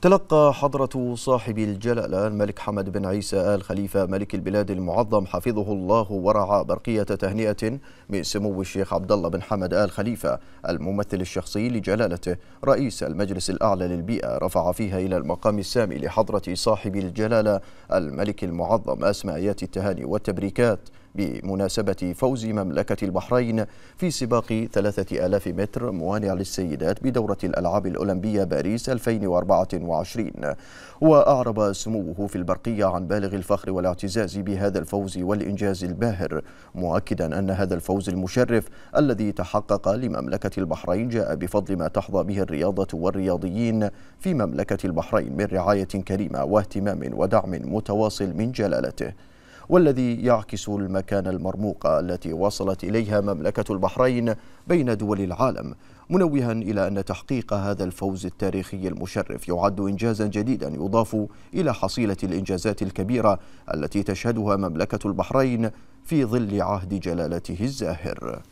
تلقى حضرة صاحب الجلالة الملك حمد بن عيسى آل خليفة ملك البلاد المعظم حفظه الله ورعى برقية تهنئة من سمو الشيخ عبد الله بن حمد آل خليفة الممثل الشخصي لجلالته رئيس المجلس الأعلى للبيئة رفع فيها إلى المقام السامي لحضرة صاحب الجلالة الملك المعظم أسماءيات التهاني والتبريكات بمناسبة فوز مملكة البحرين في سباق 3000 متر موانع للسيدات بدورة الألعاب الأولمبية باريس 2024 وأعرب سموه في البرقية عن بالغ الفخر والاعتزاز بهذا الفوز والإنجاز الباهر مؤكدا أن هذا الفوز المشرف الذي تحقق لمملكة البحرين جاء بفضل ما تحظى به الرياضة والرياضيين في مملكة البحرين من رعاية كريمة واهتمام ودعم متواصل من جلالته والذي يعكس المكان المرموقة التي وصلت إليها مملكة البحرين بين دول العالم منوها إلى أن تحقيق هذا الفوز التاريخي المشرف يعد إنجازا جديدا يضاف إلى حصيلة الإنجازات الكبيرة التي تشهدها مملكة البحرين في ظل عهد جلالته الزاهر